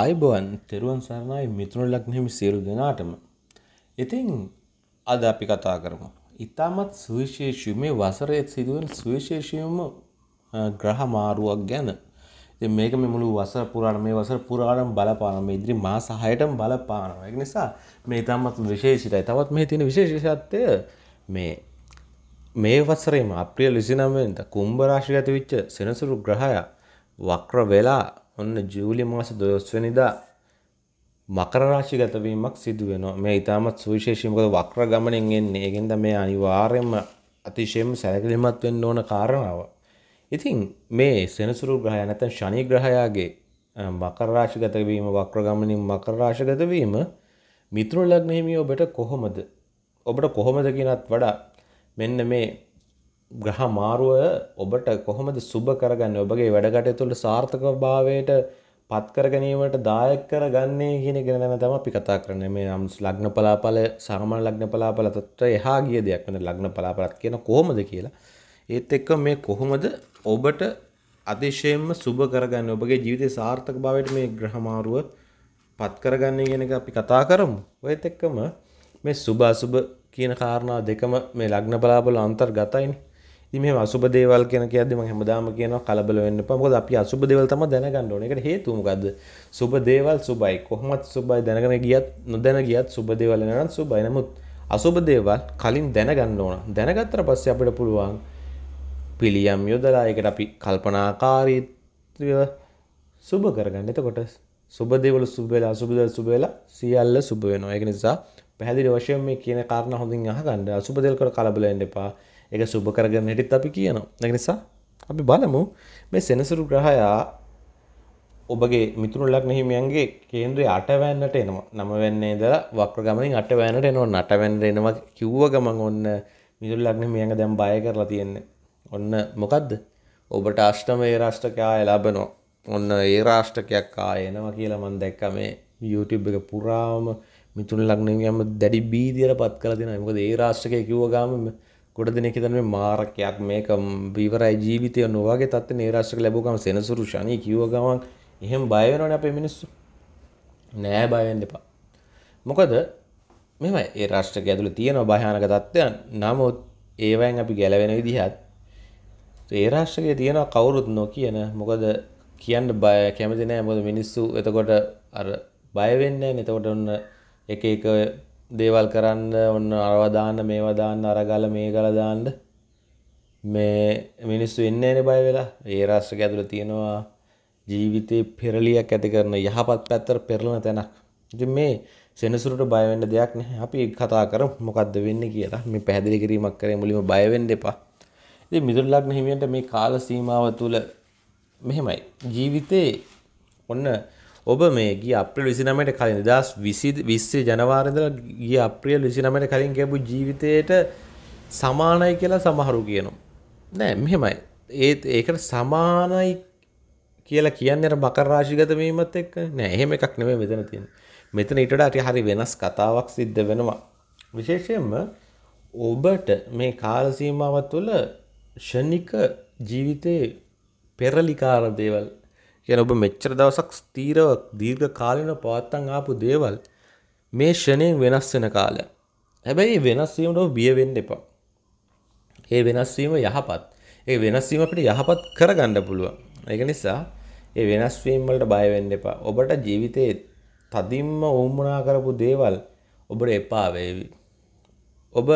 ආයබවන් තෙරුවන් සරණයි මිතුරු ලග්නෙහි සියලු දෙනාටම. ඉතින් අද අපි කතා කරමු. ඉතාමත් සුවිශේෂී මේ වසරේ සිදුවෙන සුවිශේෂීම ග්‍රහ මාරුවක් ගැන. ඉතින් මේක මේ මුළු වසර පුරාණ මේ වසර පුරාණම බලපාන මේ ඉදිරි මාස 6ටම බලපානවා. ඒක නිසා මේ ඉතාමත් විශේෂිතයි. තවත් මේ තියෙන විශේෂත්වය මේ මේ වසරේම අප්‍රේල් 29 වෙනිදා කුම්භ රාශියට වෙච්ච සෙනසුරු ග්‍රහය වක්‍ර වෙලා ඔන්න ජූලි මාස 12 වෙනිදා මකර රාශි ගතවීමක් සිදු වෙනවා. මේ ඊටමත් සුවිශේෂී මොකද වක්‍ර ගමනෙන් එන්නේ. ඒකෙන්ද මේ අනිවාර්යයෙන්ම අතිශයම සැලකිලිමත් වෙන්න ඕන කාරණාව. ඉතින් මේ සෙනසුරු ග්‍රහය නැත්නම් ශනි ග්‍රහයාගේ මකර රාශිගත වීම වක්‍ර ගමනින් මකර රාශිගත වීම මිතුරු ලග්න හිමි ඔබට කොහොමද? ඔබට කොහොමද කියනත් වඩා මෙන්න මේ ග්‍රහ මාරුව ඔබට කොහොමද සුබ කරගන්න ඔබගේ වැඩගටයතුළට සාර්ථක භාවයට පත්කරගැනීමට දායක කරගන්නේ කියන ගෙනන තම අපි කතා කරන මේ නම් ලග්න පලාපල සාමාන ලග්න පලාපලතට එහා ගිය දෙයක් වන ලග්න පලාපලත් කියන කොහොමද කියලා ඒත් එක්ක මේ කොහොමද ඔබට අතිශයෙන්ම සුබ කරගන්න ඔබගේ ජීවිතය සාර්ථක භාවයට මේ ග්‍රහමාරුව පත්කරගන්නේ ගෙනක අපි කතා කරමු ඔයත් එක්කම මේ සුභාසුභ කියන කාරණා දෙකම මේ ලග්න පලාපල අන්තර්ගතයින්නේ ඉතින් මෙහෙම අසුබ දේවල් කියන කියද්දි මම හැමදාම කියනවා කලබල වෙන්න එපා. මොකද අපි අසුබ දේවල් තමයි දැනගන්න ඕනේ. ඒකට හේතුව මොකද්ද? සුබ දේවල් සුබයි. කොහොමත් සුබයි දැනගෙන ගියත් නොදැන ගියත් සුබ දේවල් වෙනවා නම් සුබයි. නමුත් අසුබ දේවල් කලින් දැනගන්න ඕන. දැනගත්තට පස්සේ අපිට පුළුවන් පිළියම් යොදලා ඒකට අපි කල්පනාකාරීත්වය සුබ කරගන්න. එතකොට සුබ දේවල් සුබ වෙලා අසුබ දේවල් සුබ වෙලා සියල්ල සුබ වෙනවා. ඒක නිසා පැහැදිලි වශයෙන් මේ කියන කාරණා හොඳින් අහගන්න. අසුබ දේවල් කර කලබල වෙන්න එපා. එක සුබ කරගන්න හැටිත් අපි කියනවා එක නිසා අපි බලමු මේ සෙනසුරු ග්‍රහයා ඔබගේ මිතුරු ලග්න හිමියන්ගේ කේන්ද්‍රය අටවැන්නට එනවා නමවැන්නේ ඉඳලා වක්‍ර ගමනින් අටවැන්නට එනවා නටවැන්නට එනවා කිව්ව ගමන් ඔන්න මිතුරු ලග්න හිමියන්ගේ දැන් බය කරලා තියෙන්නේ ඔන්න මොකද්ද ඔබට අෂ්ටම ඒ රාෂ්ටකයා ලැබෙනවා ඔන්න ඒ රාෂ්ටකයක් ආයෙනවා කියලා මම දැක්කා මේ YouTube එක පුරාම මිතුරු ලග්න හිමියන්ම දැඩි බීදියට පත් කරලා දෙනවා මොකද ඒ රාෂ්ටකය කිව්ව ගාම ගොඩ දෙනෙක් හිතන්නේ මාරකයක් මේක විවරයි ජීවිතය නොවගේ තත්ත්වේ නේරාශ්‍රක ලැබුවකම සෙනසුරු ශනි කිව්ව ගමන් එහෙම බය වෙනවනේ අපේ මිනිස්සු. නෑ බය වෙන්න එපා. මොකද මෙහෙම ඒ රාශ්‍රක ඇතුළේ තියෙන භයානක තත්ත්වයන් නමුත් ඒවෙන් අපි ගැලවෙන විදිහත් ඒ රාශ්‍රකයේ තියෙන කවුරුත් නොකියන මොකද කියන්න බය කැමති නෑ මොකද මිනිස්සු එතකොට අර බය වෙන්නේ නැහැ. එතකොට ඔන්න එක එක දේවල් කරන්න ඔන්න අරවදාන්න මේවදාන්න අරගල මේ ගලදාන්න මේ මිනිස්සු එන්න එන බය වෙලා ඒ රාශ්‍රක ඇතුළ තියෙනවා ජීවිතේ පෙරලියක් ඇති කරන යහපත් පැත්තර පෙරලන තැනක් ඉති මේ සෙනසුරට බයවෙන්න දෙයක් නැහැ අපි කතා කර මොකක්ද වෙන්න කියලා මේ පැහැදිලි කිරීමක් කරේ මුලිම බයවෙන්න එපා ඉතින් මිදුල ලග්න හිමියන්ට මේ කාල සීමාව තුළ මෙහෙමයි ජීවිතේ ඔන්න ඔබ මේ ගිය අප්‍රියල් 29ට කලින් 2020 20 ජනවාරි ඉඳලා ගිය අප්‍රියල් 29ට කලින් ගියපු ජීවිතයට සමානයි කියලා සමහරු කියනවා. නෑ මෙහෙමයි. ඒත් ඒකට සමානයි කියලා කියන්නේ අර මකර රාශිගත වීමත් එක්ක නෑ එහෙම එකක් නෙමෙයි මෙතන තියෙන්නේ. මෙතන ඊට වඩා හරි වෙනස් කතාවක් සිද්ධ වෙනවා. විශේෂයෙන්ම ඔබට මේ කාල සීමාව තුළ ෂණික ජීවිතේ පෙරලිකාර දේවල් කියන ඔබ මෙච්චර දවසක් ස්ථීරව දීර්ඝ කාලිනව පවත්තන් ආපු දේවල් මේ ෂණයෙන් වෙනස් වෙන කාලය. හැබැයි වෙනස් වීමට ඔබ බිය වෙන්න එපා. ඒ වෙනස් වීම යහපත්. ඒ වෙනස් වීම අපිට යහපත් කරගන්න පුළුවන්. ඒක නිසා ඒ වෙනස් වීම වලට බය වෙන්න එපා. ඔබට ජීවිතේ තදින්ම වුමනා කරපු දේවල් ඔබට එපා වේවි. ඔබ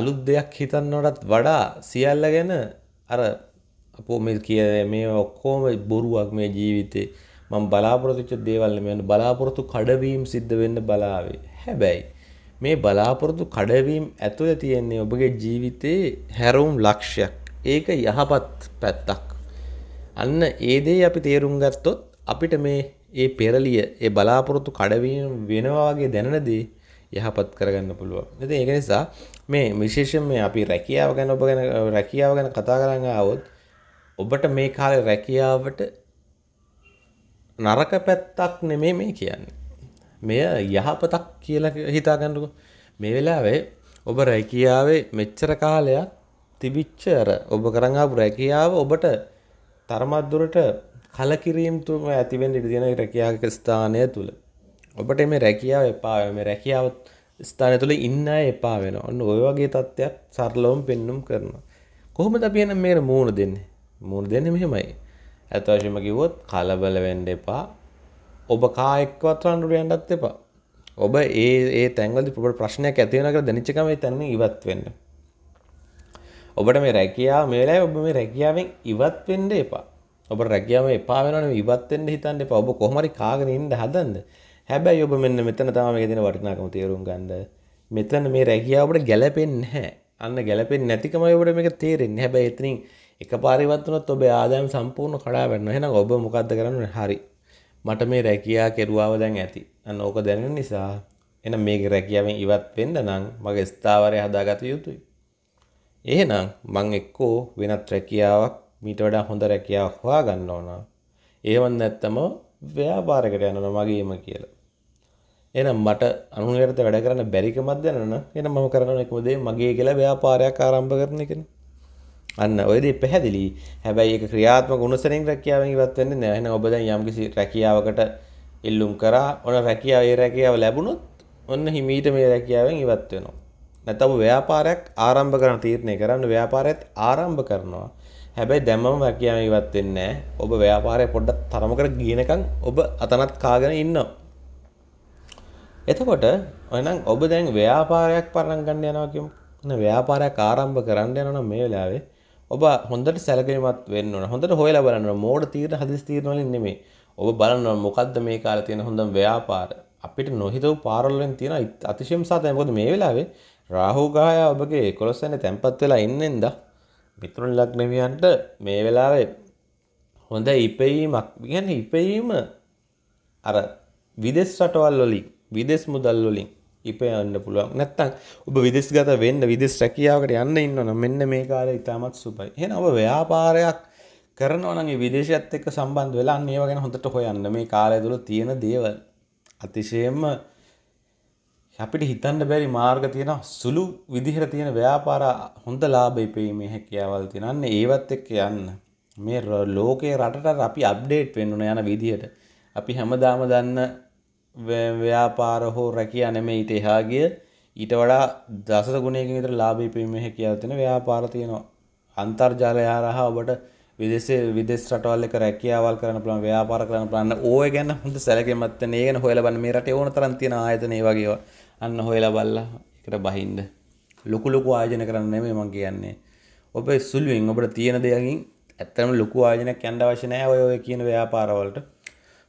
අලුත් දෙයක් හිතන්නටත් වඩා සියල්ල ගැන අර අපෝ මේ කිය මේ ඔක්කෝම බොරුවක් මේ ජීවිතේ මං බලාපොරොතුච්ච දේවල් මෙන්න බලාපොරොතු කඩවීම් සිද්ධ වෙන්න බලාවේ හැබැයි මේ බලාපොරොතු කඩවීම් ඇතුළ තියෙන්නේ ඔබගේ ජීවිතේ හැරවුම් ලක්ෂයක් ඒක යහපත් පැත්තක් අන්න ඒ දේ අපි තේරුම් ගත්තොත් අපිට මේ ඒ පෙරලිය ඒ බලාපොරොතු කඩවීම් වෙනවා වගේ දැනෙන දේ යහපත් කරගන්න පුළුවන් ඉතින් ඒක නිසා මේ විශේෂයෙන් මේ අපි රැකියාව ගැන ඔබ ගැන රැකියාව ගැන කතා කරන් ආවොත් ඔබට මේ කාලේ රැකියාවට නරක පැත්තක් නෙමේ මේ කියන්නේ. මෙය යහපතක් කියලා හිතා ගන්නකො. මේ වෙලාවේ ඔබ රැකියාවේ මෙච්චර කාලයක් තිබිච්ච අර ඔබ කරන් ආපු රැකියාව ඔබට තරමක් දුරට කලකිරීම තුම ඇති වෙන්න ඉඩ තියෙන රැකියාවක ස්ථානය තුල. ඔබට මේ රැකියාව එපා මේ රැකියාව ස්ථානය තුළ ඉන්න අය එපා වෙනවා. ඔන්න ඔය වගේ තත්ත්වයක් සරලවම පෙන්눔 කරනවා. කොහොමද අපි එහෙනම් මේකට මූණ දෙන්නේ? මුණ දෙන්න මෙහෙමයි ඇතවශම කිවොත් කලබල වෙන්ඩ එපා ඔබ කායෙක්වත් රන්ඩුට යන්ඩත් එපා ඔබ ඒ ඒ තැන්ගලදි පුට ප්‍රශ්නයක් ඇතිවනක දනිච්චකම තැන්න ඉවත් වෙන්න ඔබට මේ රැකියා මේලා ඔබ මේ රැකියාවෙන් ඉවත් වෙන්ඩ එපා ඔබ රැකියාව එපා වෙනන ඉවත්වෙන්ට හිතන්න එපා ඔබ කොහමරි කාගෙන ඉන්න හදන්න හැබැයි ඔබ මෙන්න මෙතන තම ගෙන වටිනාකම තේරුම් ගන්ඩ මෙතන මේ රැකියාවට ගැලපෙන් හැ අන්න ගැලපෙන් නැතිකමයි ඔබට මේක තේරෙන් හැබැ එතනින් එක පාරිවත්වනොත් ඔබේ ආදායම් සම්පූර්ණ කඩා වැටෙනවා. එහෙනම් ඔබ මොකද්ද කරන්න හරි. මට මේ රැකියා කෙරුවාව දැන් ඇති. අන්න ඕක දැනෙන නිසා එන මේක රැකියාවෙන් ඉවත් වෙන්න නම් මගේ ස්ථාවරය හදාගත යුතුයි. එහෙනම් මං එක්කෝ වෙනත් රැකියාවක් මීට වඩා හොඳ රැකියාවක් හොයාගන්න ඕන. එහෙම නැත්නම් ව්‍යාපාරයකට යනවා මගේම කියලා. එහෙනම් මට අනුන්ගේට වැඩ කරන්න බැරිකමක් දැනන එහෙනම් මම කරන එකම දේ මගේ කියලා ව්‍යාපාරයක් ආරම්භ කරන එකනේ. අන්න ඔයදී පැහැදිලි. හැබැයි ඒක ක්‍රියාත්මක උනසරෙන් රැකියාවෙන් ඉවත් වෙන්නේ නැහැ. එහෙනම් ඔබ දැන් යම්කිසි රැකියාවකට ඉල්ලුම් කරා. ඔන රැකියාව ඒ රැකියාව ලැබුණොත් ඔන්න හිමීට මේ රැකියාවෙන් ඉවත් වෙනවා. නැත්නම් ව්‍යාපාරයක් ආරම්භ කරන තීරණය කරන්න ව්‍යාපාරයත් ආරම්භ කරනවා. හැබැයි දැම්මම රැකියාවෙන් ඉවත් වෙන්නේ ඔබ ව්‍යාපාරය පොඩ්ඩක් තරමකට ගියනකම් ඔබ අතනත් කාගෙන ඉන්නවා. එතකොට එහෙනම් ඔබ දැන් ව්‍යාපාරයක් පටන් ගන්න යනවා කියමු. ව්‍යාපාරයක් ආරම්භ කරන්න යනවා නම් මේ වෙලාවේ ඔබ හොඳට සැලකීමත් වෙන්න ඕන. හොඳට හොයලා බලන්න. මෝඩ තීරණ හදිස් තීරණ වලින් නෙමෙයි. ඔබ බලන්න මොකද්ද මේ කාලේ තියෙන හොඳම ව්‍යාපාර. අපිට නොහිතව පාරවල් වලින් තියෙන අතිශයම සාතන. මොකද මේ වෙලාවේ රාහු ගාය ඔබගේ 11 වෙනි තැම්පත් වෙලා ඉන්නෙන්ද මිතුරුන් ලග්නවියන්ට මේ වෙලාවේ හොඳ ඉපෙීමක් කියන්නේ ඉපෙීම අර විදේශ රටවල් වලින් විදේශ මුදල් වලින් ඉපයන්න පුළුවන් නැත්තම් ඔබ විදෙස්ගත වෙන්න විදෙස් රැකියාවකට යන්න ඉන්නවනම් මෙන්න මේ කාලේ ඉතාමත් සුබයි. එහෙනම් ඔබ ව්‍යාපාරයක් කරනවා නම් ඒ විදේශයත් එක්ක සම්බන්ධ වෙලා අන්න ඒව ගැන හොඳට හොයන්න මේ කාලය තුළ තියෙන දේවල් අතිශයම අපිට හිතන්න බැරි මාර්ග තියෙන සුළු විදිහට තියෙන ව්‍යාපාර හොඳ ලාභ ඉපීමේ හැකියාවල් තියෙනවා. අන්න ඒවත් එක්ක යන්න. මේ ලෝකේ රටට අපි අප්ඩේට් වෙන්න යන විදිහට අපි හැමදාම දන්න ව්‍යාපාර හෝ රැකියා නෙමේ ඊට එහා ගිය ඊට වඩා දසක ගුණයකින් විතර ලාභී පීමේ හැකියාව තියෙන ව්‍යාපාර තියෙනවා. අන්තර්ජාලය හරහා ඔබට විදේශයේ විදේශ රටවල් එක රැකියාවල් කරන්න පුළුවන් ව්‍යාපාර කරන්න පුළුවන්. ඕය ගැන හොඳ සැලකීමක් තියෙන. ඒ ගැන හොයලා බලන්න මේ රටේ ඕන තරම් තියෙන ආයතන ඒ වගේ ඒවා. අන්න හොයලා බලලා ඒකට බහින්න. ලොකු ලොකු ආයෝජන කරන්න නෙමෙයි මම කියන්නේ. ඔබ සුළුවෙන් ඔබට තියෙන දෙයකින් ඇත්තම ලොකු ආයෝජනයක් යන්න අවශ්‍ය නැහැ ඔය ඔය කියන ව්‍යාපාරවලට.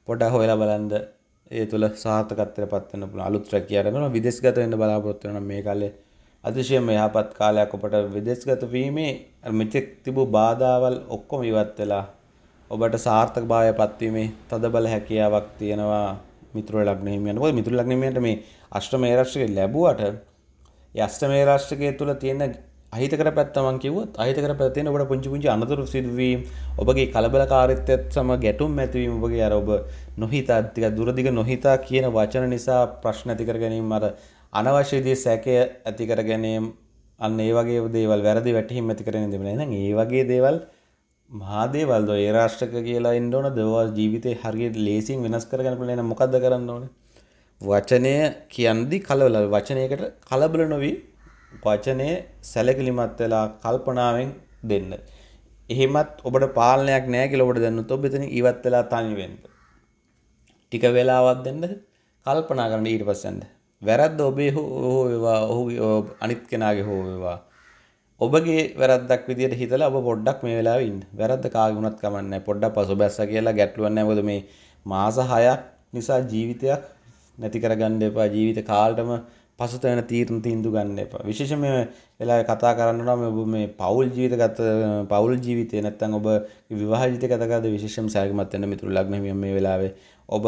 පොඩක් හොයලා බලන්න ඒ තුළ සාර්ථකත්වයට පත් වෙන්න පුළුවන් අලුත් රැකියාවක් කරනවා විදේශගත වෙන්න බලාපොරොත්තු වෙනවා මේ කාලේ අතිශයම යහපත් කාලයක් ඔබට විදේශගත වීමේ මෙතෙක් තිබූ බාධාවල් ඔක්කොම ඉවත් වෙලා ඔබට සාර්ථකභාවය පත්වීමේ තදබල හැකියාවක් තියෙනවා මිතුරු ලග්න හිමියන්ට. මොකද මිතුරු ලග්න හිමියන්ට මේ අෂ්ටමේ රාශිය ලැබුවට ඒ අෂ්ටමේ රාශියේ තුල තියෙන අහිතකර පැත්තමන් කිවත් අහිතකර පැත්තෙන ඔබට පුංචි පුංචි අනතුරු සිදුවීම් ඔබගේ කලබලකාරීත්වයත් සම ගැටුම් ඇතිවීම ඔබගේ අර ඔබ නොහිතා ටික දුරදිග නොහිතා කියන වචන නිසා ප්‍රශ්න ඇති කර ගැනීම අර අනවශ්‍ය දේ සැකය ඇති කර ගැනීම අන්න ඒ වගේ දේවල් වැරදි වැටහිම් ඇති කරගෙන දෙන්න එහෙනම් ඒ වගේ දේවල් මහා දේවල් දෝ ඒ රාෂ්ටක කියලා ඉන්න ඕන දේවල් ජීවිතේ හරියට ලේසියෙන් වෙනස් කරගන්න පුළුවන් මොකද්ද කරන්න ඕනේ වචනය කියන්නේ කලබල වචනයකට කලබල නොවී වචනේ සැලකිලිමත් වෙලා කල්පනාවෙන් දෙන්න. එහෙමත් ඔබට පාලනයක් නැහැ කියලා ඔබට දැනුනොත් ඔබ එතන ඉවත් වෙලා තනි වෙන්න. ටික වෙලාවක් දෙන්න කල්පනා කරන්න ඊට පස්සේ යන්න. වැරද්ද ඔබේ හෝ වේවා ඔහු අනිත් කෙනාගේ හෝ වේවා. ඔබගේ වැරද්දක් විදියට හිතලා ඔබ පොඩ්ඩක් මේ වෙලාවේ ඉන්න. වැරද්ද කාගේ වුණත් කමක් නැහැ. පොඩ්ඩක් පසුබැස්සා කියලා ගැටලුවක් නැහැ. මොකද මේ මාස 6ක් නිසා ජීවිතයක් නැති කරගන්න එපා. ජීවිත කාලෙටම පසුතැවෙන තීරණ තීන්දු ගන්න එපා. විශේෂයෙන් මේ වෙලාවේ කතා කරන්න නම් ඔබ මේ පෞල් ජීවිත ගත පෞල් ජීවිතේ නැත්නම් ඔබ විවාහ ජීවිතය ගත කරද්දී විශේෂම සෑහීමක් වෙන මිතුරු ලග්න හිමියන් මේ වෙලාවේ ඔබ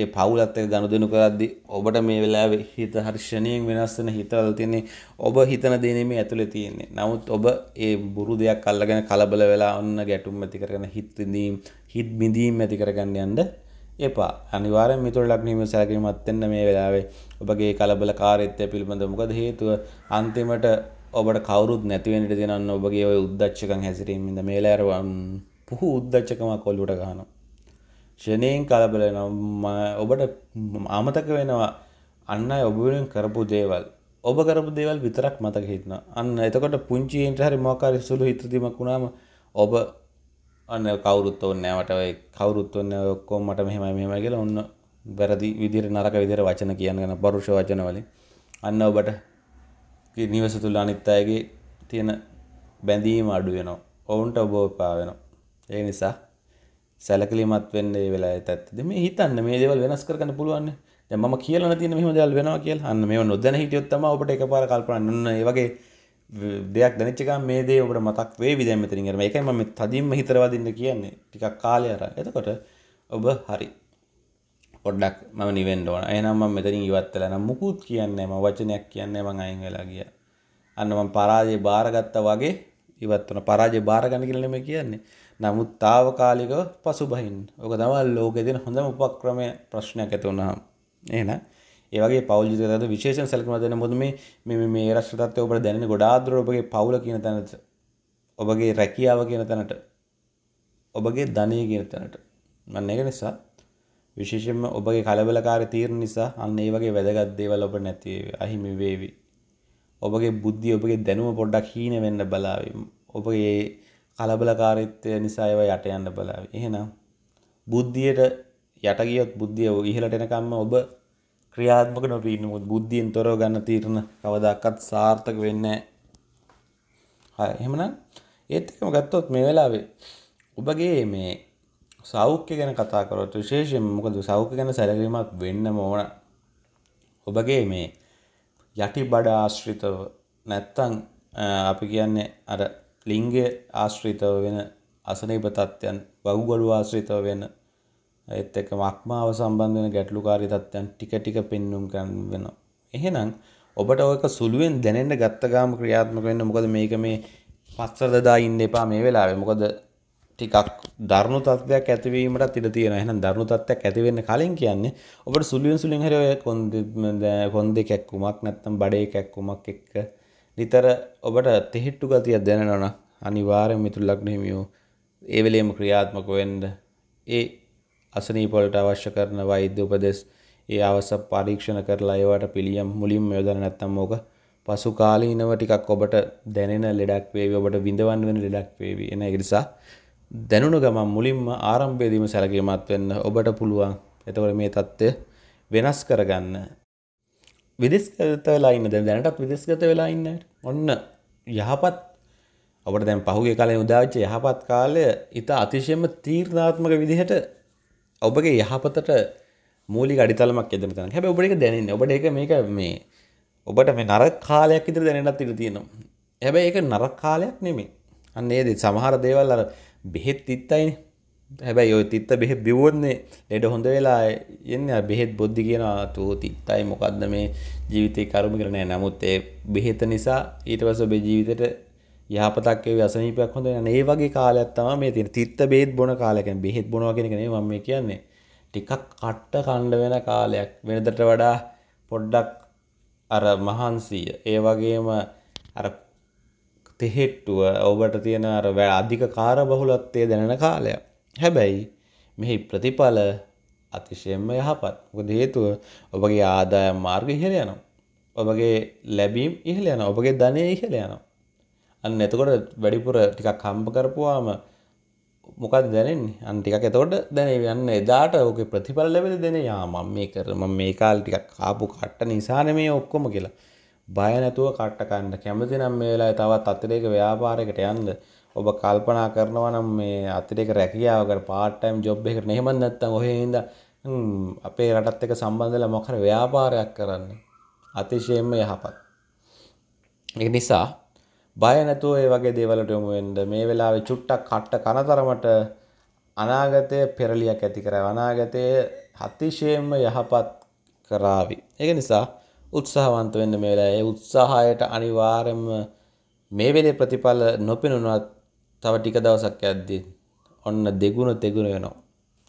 ඒ පවුලත් එක්ක ගනුදෙනු කරද්දි ඔබට මේ වෙලාවේ හිත හර්ෂණයෙන් වෙනස් වෙන හිතවල තියෙන්නේ ඔබ හිතන දේ මේ ඇතුලේ තියෙන්නේ. නමුත් ඔබ ඒ බුරු දෙයක් අල්ලගෙන කලබල වෙලා ඔන්න ගැටුම් ඇති කරගෙන හිත විඳීම් හිත බිඳීම් ඇති කරගන්න යන්න එපා. අනිවාර්යෙන් මිතුරු ලග්නෙම සැලකීමත් වෙන්න මේ වෙලාවේ ඔබගේ කලබල කාරීත්වය පිළිබඳව මොකද හේතුව අන්තිමට ඔබට කවුරුත් නැති වෙන්න ඉඩ තියෙනවා ඔබගේ ওই උද්දච්චකම් හැසිරීමෙන්ද මේලාර පුහු උද්දච්චකමක් ඔලුවට ගන්නවා ෂණයෙන් කලබල වෙනවා ඔබට අමතක වෙනවා අන්න අය ඔබ වෙනුවෙන් කරපු දේවල් ඔබ කරපු දේවල් විතරක් මතක හිටිනවා. අන්න එතකොට පුංචි ඊන්ට හරි මොකක් හරි සුළු හිතදීමක් වුණාම ඔබ අන්න කවුරුත් ඕනේ නැහැ මට ඔය කවුරුත් ඕනේ නැහැ ඔක්කොම මට මෙහෙමයි මෙහෙමයි කියලා ඔන්න වැරදි විදිහට නරක විදිහට වචන කියන ගැන පරුෂ වචන වලින් අන්න ඔබට නිවස තුල අනිත් අයගේ තියෙන බැඳීම අඩු වෙනවා. ඔවුන්ට ඔබ එපා වෙනවා. ඒ නිසා සැලකිලිමත් වෙන්න මේ වෙලාවේ තත්ත්වද මේ හිතන්න මේ දේවල් වෙනස් කරගන්න පුළුවන්. දැන් මම කියලා තියෙන මෙහෙම දේවල් වෙනවා කියලා. අන්න මේව නොදැන හිටියොත් තමයි ඔබට එකපාර කල්පනා නන්න ඒ වගේ දෙයක් දැනෙච්ච ගමන් මේ දේ ඔබට මතක් වේවි දැන් මෙතනින් අර මේකයි මම තදින්ම හිතරවදින්න කියන්නේ ටිකක් කාලය අර එතකොට ඔබ හරි පොඩ්ඩක් මම නිවෙන්න ඕන එහෙනම් මම මෙතනින් ඉවත් වෙලා නම් මුකුත් කියන්නේ මම වචනයක් කියන්නේ මම අයින් වෙලා ගියා අන්න මම පරාජය බාරගත්තා වගේ ඉවත් වුණා පරාජය බාරගන්න කියලා නෙමෙයි කියන්නේ නමුත් తాවකාලිකව පසුබහින්න ඕක තමයි ලෝකේ දෙන හොඳම උපක්‍රමය ප්‍රශ්නයක් ඇති වුණාම එහෙනම් ඒ වගේ පෞල් ජීවිතයට විශේෂයෙන් සැලකුණා දෙන මොකද මේ මේ මේ රාෂ්ට්‍ර තත්ත්වය ඔබට දැනෙන ගොඩාක් දුර ඔබගේ පෞල කියන තැනට ඔබගේ රැකියාව කියන තැනට ඔබගේ ධනය කියන තැනට මම ඒක නිසා විශේෂෙන්ම ඔබගේ කලබලකාර තීරණ නිසා අන්න ඒ වගේ වැදගත් දේවල් ඔබ නැති අහිමි වේවි. ඔබගේ බුද්ධිය ඔබගේ දැනුම පොඩ්ඩක් හීන වෙන්න බලාවි. ඔබගේ කලබලකාරීත්වය නිසා ඒවා යට යන්න බලාවි. එහෙනම් බුද්ධියට යට ගියොත් බුද්ධිය ඉහළට එනකම්ම ඔබ ක්‍රියාත්මක නොවී ඉන්න මොකද බුද්ධියෙන් තොරව ගන්න තීරණ කවදාකවත් සාර්ථක වෙන්නේ නැහැ. හරි එහෙමනම් ඒත් එකම ගත්තොත් මේ වෙලාවේ ඔබගේ මේ සෞඛ්‍ය ගැන කතාකරොත් විශේෂයෙන් මොකද සෞඛ්‍ය ගැන සැලකිරීමක් වෙන්න ඕන ඔබගේ මේ යටි බඩ ආශ්‍රිතව නැත්තං අපි කියන්නේ අර ලිංග ආශ්‍රිතව වෙන අසනීප තත්ත්වයන් වගුගඩු ආශ්‍රිතව වෙන ඒත් එක්ක මක්මාව සම්බන්ධ වෙන ගැටලුකාරී තත්ත්වයන් ටික ටික පෙන්눔 කරන්න වෙනවා එහෙනම් ඔබට ඔයක සුළුවෙන් දැනෙන්න ගත්ත ගාම ක්‍රියාත්මක වෙන්න මොකද මේක මේ පස්සරදදා ඉන්න එපා මේ වෙලාවේ මොකද ටිකක් දරුණු තත්ත්වයක් ඇතිවීමට ඉඩ තියෙනවා. එහෙනම් දරුණු තත්ත්වයක් ඇති වෙන්න කලින් කියන්නේ ඔබට සුළුෙන් සුළුෙන් හරි ඔය කොන්දේ කැක්කුමක් නැත්නම් බඩේ කැක්කුමක් එක්ක නිතර ඔබට තෙහෙට්ටු ගතියක් දැනෙනවා නම් අනිවාර්යයෙන්ම මිතුරු ලග්න හිමියෝ ඒ වෙලෙම ක්‍රියාත්මක වෙන්න ඒ අසනීප වලට අවශ්‍ය කරන වෛද්‍ය උපදෙස් ඒ අවශ්‍ය පරීක්ෂණ කරලා ඒවට පිළියම් මුලින්ම යොදන්න නැත්නම් ඕක පසු කාලීනව ටිකක් ඔබට දැනෙන ලෙඩක් වේවි ඔබට විඳවන්න වෙන ලෙඩක් වේවි එන ඒ නිසා දැනුණු ගමන් මුලින්ම ආරම්භයේදීම සැලකීමත් වෙන්න ඔබට පුළුවන් එතකොට මේ தත්ත්වය වෙනස් කරගන්න විදේශගත වෙලා ඉන්න දැන් දැනටත් විදේශගත වෙලා ඉන්න ඔන්න යහපත් අපිට දැන් පහුගිය කාලේ උදා වෙච්ච යහපත් කාලය ඊට අතිශයම තීර්ණාත්මක විදිහට ඔබගේ යහපතට මූලික අඩිතලමක් යදෙන්න තන. හැබැයි ඔබට ඒක දැනෙන්නේ. ඔබට ඒක මේක මේ ඔබට මේ නරක කාලයක් විතර දැනෙන්නත් ඉඩ තියෙනවා. හැබැයි ඒක නරක කාලයක් නෙමෙයි. අන්න ඒ සමහර දේවල් අර බෙහෙත් තිත්තයින හැබැයි ඔය තිත්ත බෙහෙත් බිවෝත්න්නේ ලෙඩ හොඳ වෙලා එන්න බෙහෙත් බොද්ධි කියෙනවා තුූ තිත්තයි මොකක්ද මේ ජීවිතය කරුම කරනය නමුත් ඒ බෙහෙත නිසා ඊට පස ඔබේ ජීවිතයට යහපතක්ේ වසනීපයක් හොඳ න ඒ වගේ කාලයක්ත්තම මේ තින තිත්ත බේත් බොන කාලයකෙන බෙහෙත් බොනවාගෙනගෙන ම කියන්නේ ටිකක් කට්ට කණ්ඩ වෙන කාලයක් වෙනදට වඩා පොඩ්ඩක් අර මහන්සීය ඒ වගේම අර තෙහෙට්ටුව ඔබට තියෙන අර අධික කාර බහුලත්වය දැනෙන කාලය. හැබැයි මෙහි ප්‍රතිඵල අතිශයෙන්ම යහපත්. මොකද හේතුව ඔබගේ ආදායම් මාර්ග ඉහළ යනවා. ඔබගේ ලැබීම් ඉහළ යනවා. ඔබගේ ධනය ඉහළ යනවා. අන්න එතකොට වැඩිපුර ටිකක් හම්බ කරපුවාම මොකද දැනෙන්නේ? අන්න ටිකක් එතකොට දැනේ. අන්න එදාට ඔගේ ප්‍රතිඵල ලැබෙද දැනේ. යා මම මේ කර මම මේ කාලේ ටිකක් කාපු කට්ට නිසා නෙමේ ඔක්කොම කියලා. බය නැතුව කට්ට කන්න කැමති නම් මේ වෙලාවේ තවත් අතිරේක ව්‍යාපාරයකට යන්න ඔබ කල්පනා කරනවා නම් මේ අතිරේක රැකියාවකට part time job එකකට එහෙම නැත්නම් ඔහේ ඉඳන් අපේ රටත් එක්ක සම්බන්ධ වෙලා මොකර ව්‍යාපාරයක් කරන්න අතිශයින්ම යහපත් ඒ නිසා බය නැතුව ඒ වගේ දේවල්ට යොමු වෙන්න මේ වෙලාවේ චුට්ටක් කට්ට කනතරමට අනාගතයේ පෙරලියක් ඇති කරව අනාගතයේ අතිශයින්ම යහපත් කරાવી ඒක නිසා උත්සාහවන්ත වෙන්න මේ වෙලාවේ. ඒ උත්සාහයට අනිවාර්යයෙන්ම මේ වෙලේ ප්‍රතිඵල නොපෙනුනත් තව ටික දවසක් යද්දී ඔන්න දෙගුණ තෙගුණ වෙනවා.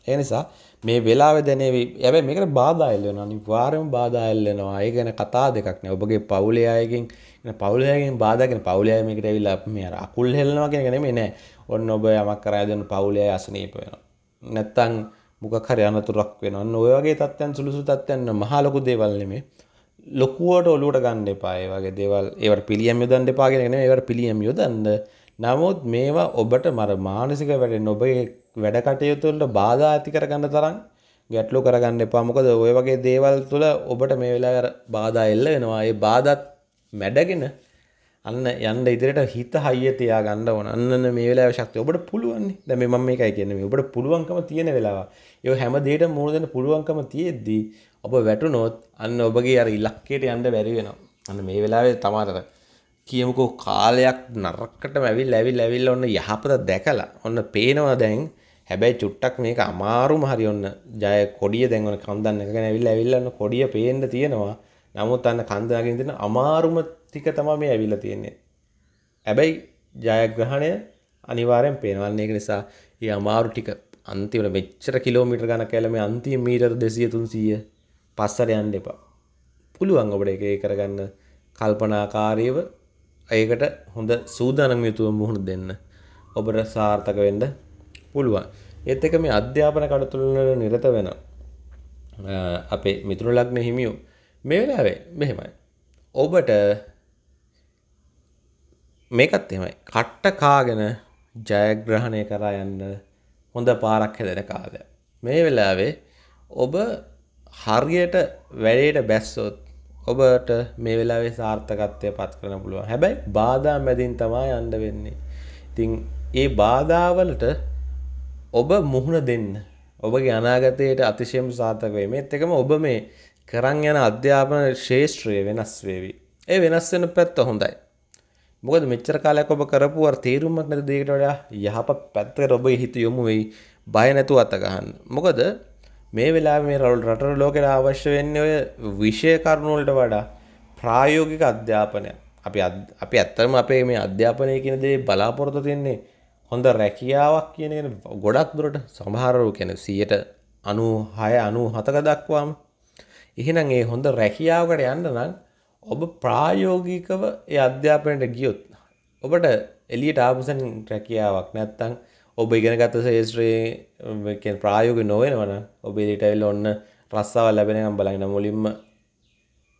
ඒ නිසා මේ වෙලාවේ දැනේවි. හැබැයි මේකට බාධා එල්ල වෙනවා. අනිවාර්යයෙන්ම බාධා එල්ල වෙනවා. ඒ ගැන කතා දෙකක් නෑ. ඔබගේ පවුලේ අයගෙන් නේ පවුලේ අයගෙන් බාධා කියන පවුලේ අය මේකට ඇවිල්ලා මේ අර අකුල් හෙලනවා කියන එක නෙමෙයි නෑ. ඔන්න ඔබ යමක් කරා දෙන පවුලේ අය අසනීප වෙනවා. නැත්තම් මොකක් හරි අනතුරක් වෙනවා. ඔන්න ඔය වගේ තත්ත්වයන් සුළුසු තත්ත්වයන් මහ ලොකු දේවල් නෙමෙයි. ලොකුවට ඔලුට ගන්න එපාය වගේ දෙවල් ඒවට පිළියම් යොදන් දෙපාගෙනගෙන ඒවට පිළියම් යොදන්න නමුත් මේවා ඔබට මර මානසික වැඩෙන් ඔබ වැඩකටයුතුවලට බාධා ඇති කරගන්න තරම් ගැටලු කරගන්න එපා මොකද ඔය වගේ දේවල් තුළ ඔබට මේ වෙලා බාධා එල්ල වෙනවා ඒ බාධත් මැඩගෙන අන්න යන්න ඉදිරියට හිත හයිය තියා ගන්න ඕන අන්න මේ වෙලාව ශක්තිය ඔබට පුළුවන් දැන් මේ මම මේකයි කියන්නේ මේ ඔබට පුළුවන්කම තියෙන වෙලාව. ඒ හැම දෙයකම මූණ දෙන්න පුළුවන්කම තියෙද්දී ඔබ වැටුනොත් අන්න ඔබගේ අර ඉලක්කයට යන්න බැරි වෙනවා. අන්න මේ වෙලාවේ තමාට කියමුකෝ කාලයක් නරකටම ඇවිල් ඇවිල් ඇවිල්ලා ඔන්න යහපත දැකලා ඔන්න පේනවා දැන් හැබැයි චුට්ටක් මේක අමාරුම හරි ඔන්න ජය කොඩිය දැන් ඔන්න කන්දන් එකගෙන ඇවිල්ලා ඇවිල්ලා ඔන්න කොඩිය පේන්න තියෙනවා. නමුත් අන්න කන්දාගෙන තියෙන අමාරුම ටික තමයි මේ ඇවිල්ලා තියෙන්නේ. හැබැයි ජයග්‍රහණය අනිවාර්යෙන් පේනවා. අන්න ඒක නිසා මේ අමාරු ටික අන්තිමට මෙච්චර කිලෝමීටර් ගණක් කියලා මේ අන්තිම මීටර් 200 300 පස්සර යන්න එපා. පුළුවන් ඔබට එක ඒ කරගන්න කල්පනාකාරීව ඒකට හොඳ සූදානම් යුතුව මුහුණ දෙන්න. ඔබට සාර්ථක වෙන්න පුළුවන්. ඒත් එක මේ අධ්‍යාපන කඩතුළන නිරත වෙන අපේ මිතුරු ලග්න හිමියෝ මේ වෙලාවේ මෙහෙමයි. ඔබට මේකත් එහෙමයි. කට්ට කාගෙන ජයග්‍රහණය කරා යන්න හොඳ පාරක් හැදෙන කාලයක්. මේ වෙලාවේ ඔබ හරියට වැඩේට බැස්සොත් ඔබට මේ වෙලාවේ සාර්ථකත්වය පත් කරන පුළුවන් හැබැයි බාධා මැදින් තමා යන්න වෙන්නේ ඉතිං ඒ බාධාවලට ඔබ මුහුණ දෙන්න ඔබගේ අනාගතයට අතිශයම සාර්ථකවේ මෙත් එකම ඔබ මේ කරන් යන අධ්‍යාපන ශේෂත්‍රය වෙනස් වේවි ඒ වෙනස් වෙන පැත්ත හොඳයි මොකද මෙච්චර කාලයක් ඔබ කරපුුවර් තේරුමක් නැති දේකට වඩා යහප පැත්තකට ඔබ හිත යොමු වෙයි බය නැතුව අත ගහන්න මොකද මේ වෙලා මේ රවල් රට ලෝකෙට අවශ්‍ය වෙන්න ඔය විෂය කරුණුවලට වඩා ප්‍රායෝගික අධ්‍යාපනය අපි අපි ඇත්තරම අපේ මේ අධ්‍යාපනය කියන දේ බලාපොරොතු තියන්නේ හොඳ රැකියාවක් කියන ගොඩක් දුරට සමහරරු කැන සියට අනු හය අනු හතක දක්වාම එහෙනම් ඒ හොඳ රැකියාවකට යන්න නම් ඔබ ප්‍රායෝගිකව ඒ අධ්‍යාපනයට ගියොත් ඔබට එලියට ආපුසන් රැකියාවක් නැත්තං ඔබ ඉගෙනගත ශේෂත්‍රයේ ප්‍රායෝග නොවෙනවන ඔබේ රිටයිල් ඔන්න රස්සාව ලැබෙනකම් බලන්න මුලින්ම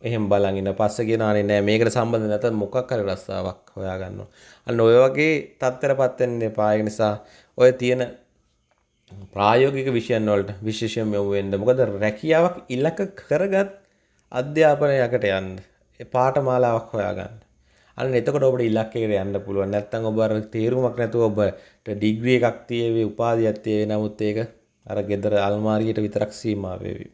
එහෙම බලන්න පස්ස කියනානේ නෑ මේකට සම්බන්ධ නැත මොකක් කර රස්සාවක් හොයාගන්න අන්න ඔය වගේ තත්තර පත්වෙන්නේ පාය නිසා ඔය තියෙන ප්‍රායෝගික විෂයන් වලට විශේෂයෙන් යොමු වෙන්න මොකද රැකියාවක් ඉලක්ක කරගත් අධ්‍යාපනයකට යන්න පාඨමාලාවක් හොයාගන්න අන්න එතකොට ඔබට ඉලක්කයකට යන්න පුළුවන්. නැත්නම් ඔබ අර තේරුමක් නැතුව ඔබට ඩිග්‍රී එකක් තියෙවි, උපාධියක් තියෙවි. නමුත් ඒක අර ගෙදර අල්මාරියට විතරක් සීමා වේවි.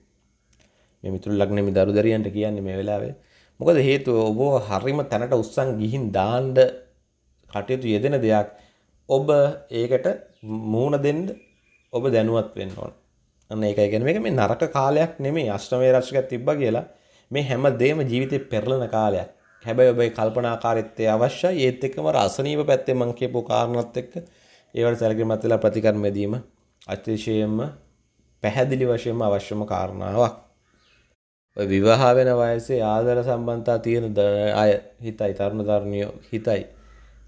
මේ මිතුරු ලග්නේ මේ දරු දැරියන්ට කියන්නේ මේ වෙලාවේ. මොකද හේතුව ඔබ හරීම තැනට උස්සන් ගිහින් දාන්න කටයුතු යෙදෙන දෙයක් ඔබ ඒකට මූණ දෙන්න ඔබ දැනුවත් වෙන්න ඕන. අන්න ඒකයි කියන්නේ මේක මේ නරක කාලයක් නෙමෙයි අෂ්ටමයේ රාශියක් තිබ්බා කියලා මේ හැම දෙයක්ම ජීවිතේ පෙරලන කාලයක්. හැබැයි ඔබේ කල්පනාකාරීත්වය අවශ්‍යයි. ඒත් එක්කම රසනීය පැත්තේ මම කියපු කාරණාත් එක්ක ඒවට සැලකිලිමත් වෙලා ප්‍රතිකර්ම දීම අතිශයම පැහැදිලි වශයෙන්ම අවශ්‍යම කාරණාවක්. ඔය විවාහ වෙන වයසේ ආදර සම්බන්ධතා තියෙන අය හිතයි තරුණ තරුණියෝ හිතයි.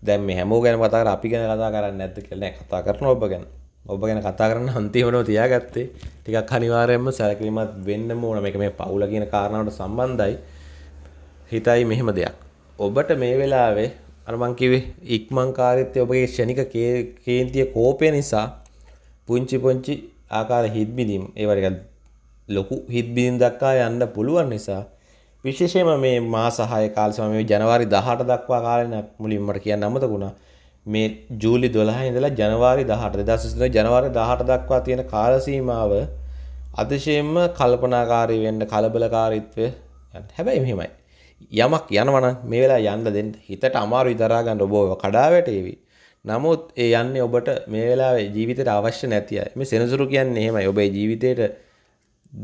දැන් මේ හැමෝ ගැන කතා කරලා අපි ගැන කතා කරන්නේ නැද්ද කියලා නෑ කතා කරන ඔබ ගැන. ඔබ ගැන කතා කරන්න අන්තිමනෝ තියාගත්තේ ටිකක් අනිවාර්යයෙන්ම සැලකිලිමත් වෙන්න ඕන මේක මේ පවුල කියන කාරණාවට සම්බන්ධයි. හිතයි මෙහෙම දෙයක් ඔබට මේ වෙලාවේ අර මං කිව්වේ ඉක්මන් කාර්යත්‍ය ඔබගේ ෂණික කේන්තිය කෝපය නිසා පුංචි පුංචි ආකාර හිත්බිදීම් ඒවා ටිකක් ලොකු හිත්බිදීම් දක්වා යන්න පුළුවන් නිසා විශේෂයෙන්ම මේ මාස 6 කාල සමය මේ ජනවාරි 18 දක්වා කාලේ මුලින්ම කියන්න අමතකුණා මේ ජූලි 12 ඉඳලා ජනවාරි 18 2023 ජනවාරි 18 දක්වා තියෙන කාල සීමාව අතිශයින්ම කල්පනාකාරී වෙන්න කලබලකාරීත්වය හැබැයි මෙහෙමයි යමක් යනවන මේ වෙලා යන්න දෙන්න හිතට අමාරු ඉදරාගන්න ඔබෝව කඩාවැටේවි. නමුත් ඒ යන්නේ ඔබට මේ වෙලාවේ ජීවිතයට අවශ්‍ය නැති අය. මේ සෙනසුරු කියන්නේ එහෙමයි. ඔබේ ජීවිතයට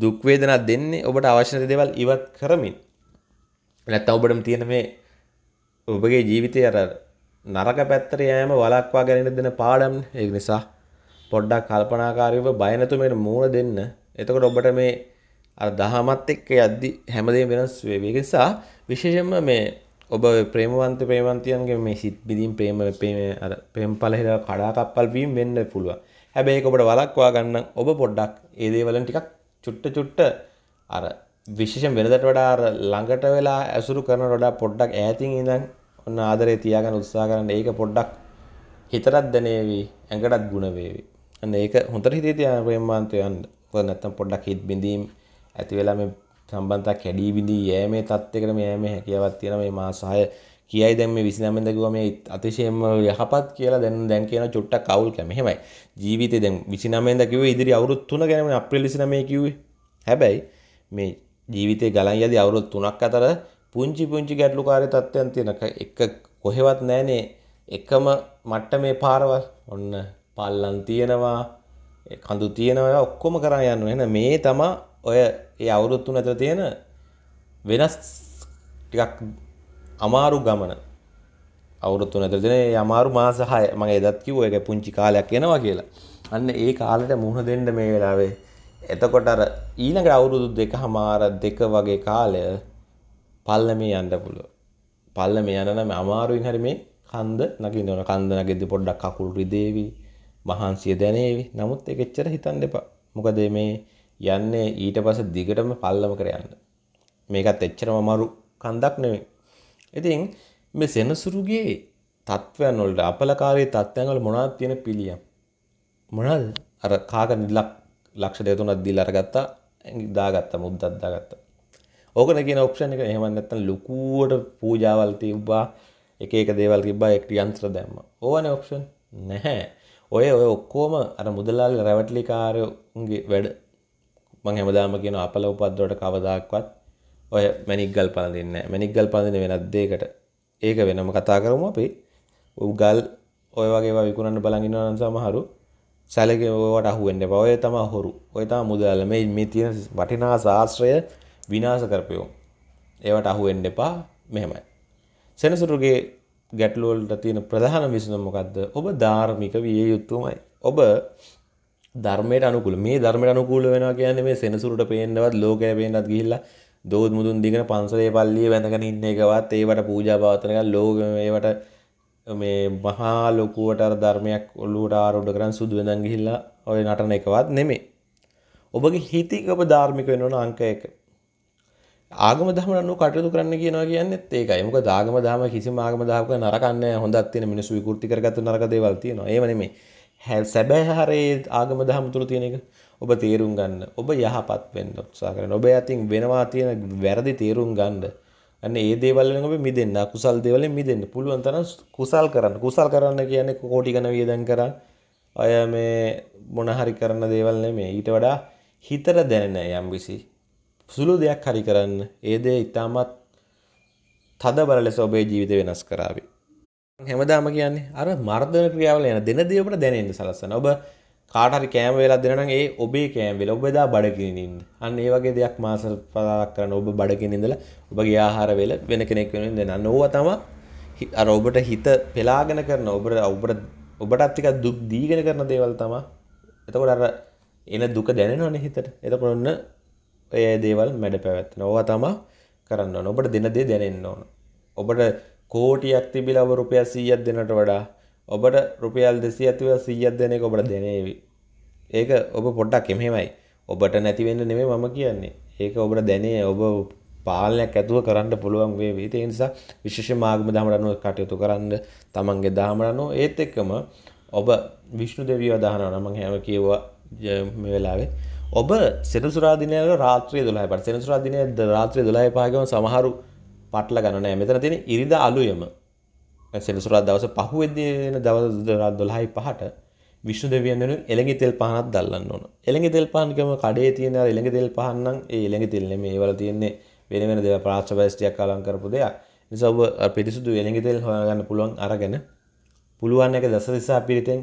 දුක් වේදනා දෙන්නේ ඔබට අවශ්‍ය නැති දේවල් ඉවත් කරමින්. නැත්තම් ඔබටම තියෙන මේ ඔබගේ ජීවිතය අර නරක පැත්තට යෑම වලක්වා ගැනීම දෙන පාඩම් ඒ නිසා පොඩ්ඩක් කල්පනාකාරීව බය නැතුව මේකට මූණ දෙන්න. එතකොට ඔබට මේ අර දහමත් එක්ක යද්දි හැමදේම වෙනස් වේවි. ඒ නිසා විශේෂෙන්ම මේ ඔබ ප්‍රේමවන්ත ප්‍රේමන්තියන්ගේ මේ සිත් බිදින් ප්‍රේම පේම පෙම් පලහිර කඩාකප්පල් වීම් වෙන්න පුළුව හැබැයි ඔබට වලක්වා ගන්න ඔබ පොඩ්ඩක් ඒදේවලන් ටිකක් චුට්ට චුට්ට අර විශේෂෙන් වෙනදට වඩා ළඟට වෙලා ඇසුරු කරන වඩා පොඩ්ඩක් ඈතින් ඉඳන් ඔන්න ආදරේ තියාගන්න උත්සා කරන්න ඒක පොඩ්ඩක් හිතරත් දැනේවී ඇඟටත් ගුණවේවි අන්න ඒක හොඳට හිතේ තියාන ප්‍රේමාන්තයන්ට නැත්තම් පොඩ්ඩක් හිත් බිඳීම් ඇති වෙලා මේ සම්බන්ධතා කැඩී බිඳී යෑමේ තත්ත්වයකට මේ යෑමේ හැකියාවක් තියෙන මේ මාස 6 කියයි දැන් මේ 29 වෙනිදා කිව්වා මේ අතිශයම යහපත් කියලා දැන් දැන් කියන චුට්ටක් අවුල් කැම. එහෙමයි. ජීවිතේ දැන් 29 වෙනිදා කිව්වේ ඉදිරි අවුරුදු 3 ගැනමනේ අප්‍රේල් 29 කිව්වේ. හැබැයි මේ ජීවිතේ ගලන් යදී අවුරුදු 3ක් අතර පුංචි පුංචි ගැටලුකාරී තත්ත්වයන් තියෙන එක කොහෙවත් නැහනේ එකම මට්ටමේ පාරවල් ඔන්න පල්ලන් තියෙනවා කඳු තියෙනවා ඔක්කොම කරන් යනවා. එහෙනම් මේ තමයි ඔය ඒ අවුරුත් තුන ඇතුළත තියෙන වෙනස් ටිකක් අමාරු ගමන අවුරුත් තුන ඇතුළත තියෙන ඒ අමාරු මාස 6 මම එදත් කිව්වා ඒක පුංචි කාලයක් එනවා කියලා. අන්න ඒ කාලෙට මුහුණ දෙන්න මේ වෙලාවේ එතකොට අර ඊළඟ අවුරුදු දෙකමාර දෙක වගේ කාලය පල්ලමේ යන්න පුළුවන්. පල්ලමේ යන නම් අමාරුයින් හරි මේ කන්ද නගින්න ඕන. කන්ද නගෙද්දි පොඩ්ඩක් අකුල් රිදේවි, මහන්සිය දැනේවි. නමුත් ඒක එච්චර හිතන්න එපා. මොකද මේ යන්නේ ඊට පස්සේ දිගටම පල්ලමකට යන්න. මේකත් එච්චරම අමාරු කන්දක් නෙමෙයි. ඉතින් මේ සෙනසුරුගේ තත්වයන් වලට අපලකාරී තත්ත්වයන් වල මොනවද තියෙන පිළියම්? මොනවද? අර කාග නිලක් ලක්ෂ දෙක තුනක් දීලා අරගත්තා, දාගත්තා, මුද්දක් දාගත්තා. ඕකන කියන ඔප්ෂන් එක එහෙම නැත්නම් ලකුවට පූජාවල් තිබ්බා, එක එක දේවල් තිබ්බා, එක යන්ත්‍ර දැම්මා. ඕවනේ ඔප්ෂන් නැහැ. ඔය ඔය ඔක්කොම අර මුදලාලි රැවටිලිකාරයෝගේ වැඩ මං හැමදාම කියන අපල උපද්දවට කවදාක්වත් ඔය මැනික්ගල් පලඳින්න මැනික්ගල් පලඳින වෙනත් දේකට ඒක වෙනම කතා කරමු අපි උගල් ඔය වගේ විකුණන්න බලගින්න සමහරු සැලක ඔවට අහුවෙන්ට පවය තම හොරු ඔය තම මුදල්ල මේ මේ තියෙන වටිනා ශාස්ත්‍රය විනාස කරපයෝ ඒවට අහුවෙන්ඩ එපා මෙහෙමයි සෙනසුරුගේ ගැටලෝල්ට තියෙන ප්‍රධාන විසඳම් මොකක්ද ඔබ ධාර්මික විය යුත්තුමයි ඔබ ධර්මයට අනුකුල මේ ධර්මයට අනුකූල වෙනවා කියන්නේ මේ සෙනසුරට පේන්නවත් ලෝකය පේන්නත් ගිහිල්ලා දෝත් මුදුන් දිගන පන්සලේ පල්ලියේ වැඳගෙන ඉන්න එකවත් ඒවට පූජා පවත්වනකන් ලෝක ඒවට මේ මහා ලොකුවට අර ධර්මයක් ඔළුවට ආරෝඪ කරන් සුදු වෙනන් ගිහිල්ලා ඔය නටන එකවත් නෙමෙයි. ඔබගේ හිතික ඔබ ධාර්මික වෙනවන අංක 1. ආගම දහමට අනුව කටයුතු කරන්න කියනවා කියන්නේත් ඒකයි. මොකද ආගම දහම කිසිම ආගම දහමක නරකන්නේ හොඳක් තියෙන මිනිස්සු විකෘති කරගත්තු නරක දේවල් තියෙනවා. ඒව නෙමෙයි. හැ සැබෑ හරේ ආගම දහම තුළ තියෙන එක ඔබ තේරුම් ගන්න ඔබ යහපත් වෙන්න උත්සා කරන ඔබ ඇතින් වෙනවා තියෙන වැරදි තේරුම් ගන්න අන්න ඒ දේවල් වලින් ඔබ මිදෙන්න කුසල් දේවල් වලින් මිදෙන්න පුළුවන් තරම් කුසල් කරන්න කුසල් කරන්න කියන්නේ කෝටි ගණන් වියදම් කරන් අය මේ මොන හරි කරන දේවල් නෙමෙයි ඊට වඩා හිතට දැනෙන යම්කිසි සුළු දෙයක් හරි කරන්න ඒ දේ ඊටමත් තද බල ලෙස ඔබේ ජීවිතය වෙනස් කරાવી හැමදාම කියන්නේ අර මර්ධන ක්‍රියාවල යන දෙන දේ ඔබට දැනෙන්න සලස්සන. ඔබ කාට හරි කෑම වේලක් දෙන නම් ඒ ඔබේ කෑම වේල ඔබ එදා බඩගිනින් ඉන්න. අන්න ඒ වගේ දෙයක් මාස පහක් කරන ඔබ බඩගිනින් ඉඳලා ඔබගේ ආහාර වේල වෙන කෙනෙක් වෙනුවෙන් දෙන. අන්න ඕවා තමයි අර ඔබට හිත පෙලාගෙන කරන ඔබට ඔබට ඔබටත් ටිකක් දුක් දීගෙන කරන දේවල් තමයි. එතකොට අර එන දුක දැනෙනවනේ හිතට. එතකොට ඔන්න ඒ දේවල් මැඩ පැවැත්වෙන. ඕවා තමයි කරන්න ඕන. ඔබට දෙන දේ දැනෙන්න ඕන. ඔබට කෝටියක් තිබිලා ඔබ රුපියල් 100ක් දෙනට වඩා ඔබට රුපියල් 200ක් තිබිලා 100ක් දෙන එක ඔබට දැනේවි. ඒක ඔබ පොඩ්ඩක් එහෙමයි. ඔබට නැති වෙන්න නෙමෙයි මම කියන්නේ. ඒක ඔබට දැනේ ඔබ පාලනයක් ඇතුව කරන්න පුළුවන් වේවි. ඒ නිසා විශේෂ මාර්ගම දහමට අනුව කටයුතු කරන්න තමන්ගේ දහමට අනුව ඒත් එක්කම ඔබ විෂ්ණු දෙවියව දහනවා නම් මම හැම කියුවා මේ වෙලාවේ ඔබ සෙනසුරාදිනයට රාත්‍රය දොළහ පට සෙනසුරාදිනය රාත්‍රය දොළහ පාගම සමහරු පටල ගන්න නෑ මෙතන තියෙන ඉරිදා අලුයම සෙනසුරාදා දවසේ පහුවෙද්දී එන දවස් 12යි 5ට විශ්ණු දෙවියන් වෙනුවෙන් එළඟි තෙල් පහනක් දැල්ලන්න ඕන. එළඟි තෙල් පහන ගම කඩේ තියෙන අර එළඟි තෙල් පහන නම් ඒ එළඟි තෙල් නෙමෙයි ඒවල තියෙන්නේ වෙන වෙන දේවල් ප්‍රාශ්‍රවයස් ටිකක් අලං කරපු දෙයක්. නිසා ඔබ පිරිසුදු එළඟි තෙල් හොයාගන්න පුළුවන් අරගෙන පුළුවන් එක දස දිසා පිරිතෙන්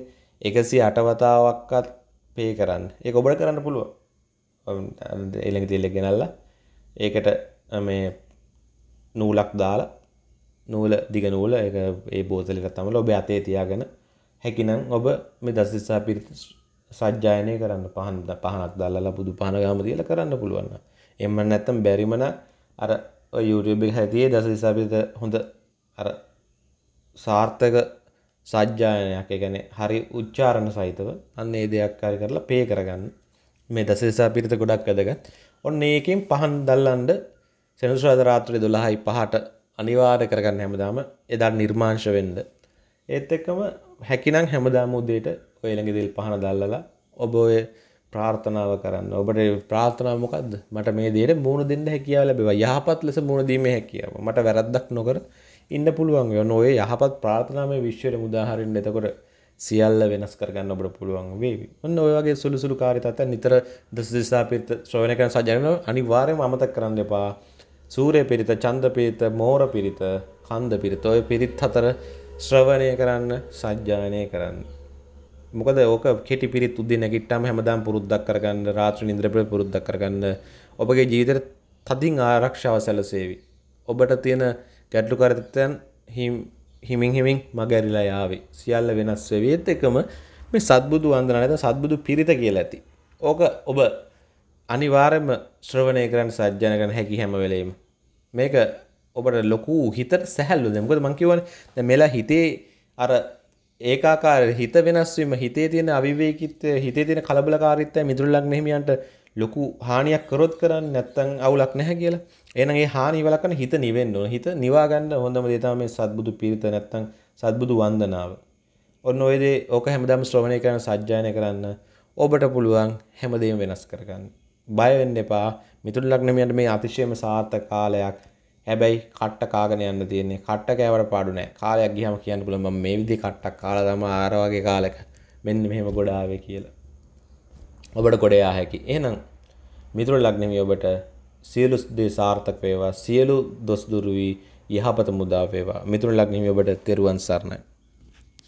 108 වතාවක්වත් පේ කරන්න. ඒක ඔබට කරන්න පුළුවන්. එළඟි තෙල් එක ගෙනල්ලා ඒකට මේ නූලක් දාලා නූල දිග නූල ඒ බෝතලිට තමල ඔබ අතේ තියාගෙන හැකිනම් ඔබ මේ දස්දිසා පිරිත සජ්ජායනය කරන්න පහන් පහනක් දාලා බුදු පහනගාම දියල කරන්න පුළුවන්න එම නැත්තම් බැරිමන අර YouTube හැතියේ දස දිසාපිත හොඳ අර සාර්ථක සජ්ජායනයක් ගැන හරි උච්චාරණ සහිතව අන්න ඒ දෙයක් කාරි කරලා පේ කරගන්න මේ දස දිසා පිරිත ගොඩක් ඇදගත් ඔන්න ඒකෙන් පහන් දල්ලන්ඩ සෙනසුරාදා රාත්‍රිය 12යි 5ට අනිවාර්ය කරගන්න හැමදාම එදා නිර්මාංශ වෙන්න. ඒත් එක්කම හැකිනම් හැමදාම උදේට ඔය ළඟ දෙල් පහන දැල්ලලා ඔබ ඔය ප්‍රාර්ථනාව කරන්න. ඔබට ප්‍රාර්ථනාව මොකද්ද? මට මේ දේට මූණ දෙන්න හැකියාව ලැබේවා. යහපත් ලෙස මූණ දීමේ හැකියාව. මට වැරද්දක් නොකර ඉන්න පුළුවන් වෙනවා. ඔය යහපත් ප්‍රාර්ථනාමය විශ්වයට උදාහරින්න. එතකොට සියල්ල වෙනස් කරගන්න ඔබට පුළුවන් වේවි. ඔන්න ඔය වගේ සුළු සුළු කාර්ය තත්ත්වයන් නිතර දස දිසා පිට ශ්‍රවණය කරන සජනන අනිවාර්යයෙන්ම අමතක කරන්න එපා. සූරය පිරිත චන්ද පිරිත මෝර පිරිත කන්ද පිරිත ඔය පිරිත් හතර ශ්‍රවණය කරන්න සජ්ජානය කරන්න. මොකද ඕක කෙටි පිරිත් උද්දී නැගිට්ටාම හැමදාම පුරුද්දක් කරගන්න රාත්‍රී නිින්ද්‍රපිට පුරුද්දක් කරගන්න ඔබගේ ජීවිතයට තදින් ආරක්ෂාව සැලසේවි. ඔබට තියෙන ගැටලුකාරීත්වයන් හිමින් හිමින් මගහැරිලා යාවේ. සියල්ල වෙනස් වෙවිත් එකම මේ සත්බුදු වන්දනා නැත්නම් සත්බුදු පිරිත කියලා ඇති. ඕක ඔබ අනිවාර්යයෙන්ම ශ්‍රවණය කරන්න සජ්ජාන කරන හැකි හැම වෙලෙම. මේක ඔබට ලොකු හිතට සැහැල්ලුද මොකද මං කියවනේ මෙලා හිතේ අර ඒකාකාර හිත වෙනස් වීම හිතේ තියෙන අවිවේකීත්වය හිතේ තියෙන කලබලකාරීත්වය මිදුලක් මෙහිමියන්ට ලොකු හානියක් කරොත් කරන්නේ නැත්නම් අවුලක් නැහැ කියලා. එහෙනම් ඒ හානිය වළක්වන්න හිත නිවෙන්න ඕන. හිත නිවා ගන්න හොඳම දේ තමයි සත්බුදු පිරිත නැත්නම් සත්බුදු වන්දනාව. ඔන්න ඔය දේ ඕක හැමදාම ශ්‍රවණය කරන සජ්ජායනය කරන්න ඔබට පුළුවන් හැමදේම වෙනස් කරගන්න. බයවෙන්න එපා මිතුන් ලග්නමියන්ට මේ අතිශයම සාර්ථක කාලයක් හැබැයි කට්ට කාගෙන යන්න තියෙන්නේ කට්ට කෑවට පාඩු නෑ කාලයක් ගියාම කියන්න පුළුවන් මම මේ විදිහේ කට්ටක් කාලා තමයි ආර වගේ කාලෙක මෙන්න මෙහෙම ගොඩ ආවේ කියලා ඔබට ගොඩ යා හැකි එහෙනම් මිතුරු ලග්නමිය ඔබට සියලු දේ සාර්ථක වේවා සියලු දොස් දුරු වී යහපත මුදා වේවා මිතුරු ලග්නමිය ඔබට තෙරුවන් සරණයි